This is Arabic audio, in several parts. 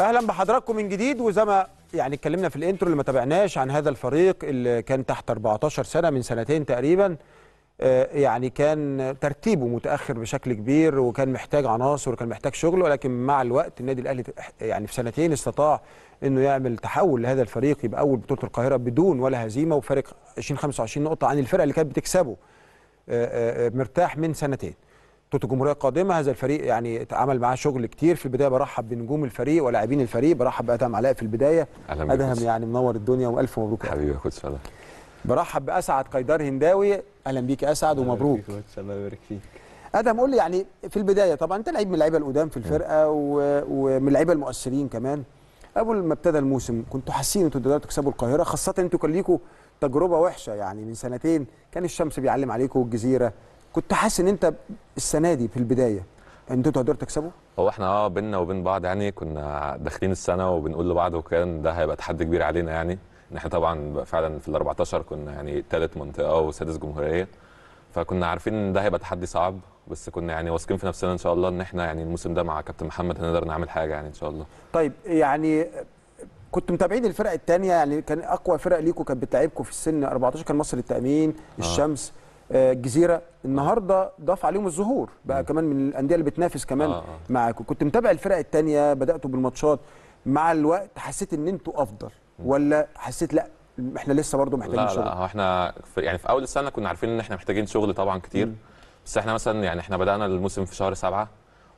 اهلا بحضراتكم من جديد وزي ما يعني اتكلمنا في الانترو اللي ما تابعناش عن هذا الفريق اللي كان تحت 14 سنه من سنتين تقريبا آه، يعني كان ترتيبه متاخر بشكل كبير وكان محتاج عناصر وكان محتاج شغل ولكن مع الوقت النادي الاهلي يعني في سنتين استطاع انه يعمل تحول لهذا الفريق يبقى اول بطوله القاهره بدون ولا هزيمه وفارق 20 25 نقطه عن الفرقه اللي كانت بتكسبه آه، آه، مرتاح من سنتين توت الجمهوريه القادمه هذا الفريق يعني اتعمل معاه شغل كتير في البدايه برحب بنجوم الفريق ولاعبين الفريق برحب بادهم علاء في البدايه ادهم يعني منور الدنيا والف مبروك حبيبي يا كوتش فضل برحب باسعد قيدار هنداوي اهلا بيك يا اسعد ومبروك الله يبارك فيك ادهم قول لي يعني في البدايه طبعا انت لعيب من اللعيبه القدام في الفرقه ومن اللعيبه المؤثرين كمان اول ما ابتدى الموسم كنتوا حاسين انتوا تقدروا تكسبوا القاهره خاصه انتوا كان ليكوا تجربه وحشه يعني من سنتين كان الشمس بيعلم عليكم والجزيره كنت حاسس ان انت السنه دي في البدايه ان انتوا هتقدروا تكسبوا؟ هو احنا اه بينا وبين بعض يعني كنا داخلين السنه وبنقول لبعض وكان ده هيبقى تحدي كبير علينا يعني ان احنا طبعا فعلا في ال 14 كنا يعني ثالث منطقه وسادس جمهوريه فكنا عارفين ان ده هيبقى تحدي صعب بس كنا يعني واثقين في نفسنا ان شاء الله ان احنا يعني الموسم ده مع كابتن محمد هنقدر نعمل حاجه يعني ان شاء الله. طيب يعني كنت متابعين الفرق الثانيه يعني كان اقوى فرق ليكم كانت بتلعبكم في السن 14 كان مصر للتامين، آه. الشمس آه، الجزيره النهارده ضاف عليهم الظهور بقى كمان من الانديه اللي بتنافس كمان آه. آه. معاكم كنت متابع الفرق الثانيه بداتوا بالماتشات مع الوقت حسيت ان انتوا افضل ولا حسيت لا احنا لسه برضه محتاجين لا شغل لا احنا في يعني في اول السنه كنا عارفين ان احنا محتاجين شغل طبعا كتير م. بس احنا مثلا يعني احنا بدانا الموسم في شهر سبعة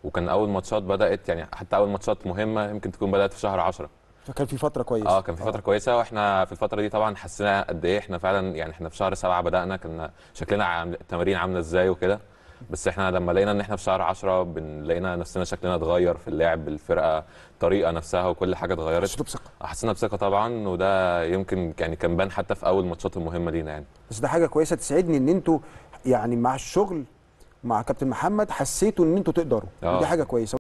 وكان اول ماتشات بدات يعني حتى اول ماتشات مهمه يمكن تكون بدات في شهر 10 فكان في فتره كويسه اه كان في فتره آه. كويسه واحنا في الفتره دي طبعا حسينا قد ايه احنا فعلا يعني احنا في شهر سبعة بدانا كنا شكلنا التمارين عامله ازاي وكده بس احنا لما لقينا ان احنا في شهر 10 لقينا نفسنا شكلنا اتغير في اللعب الفرقه الطريقه نفسها وكل حاجه اتغيرت حسيت بثقه حسينا بثقه طبعا وده يمكن يعني كان بان حتى في اول ماتشات المهمه لينا يعني بس ده حاجه كويسه تسعدني ان انتوا يعني مع الشغل مع كابتن محمد حسيتوا ان انتوا تقدروا آه. ودي حاجه كويسه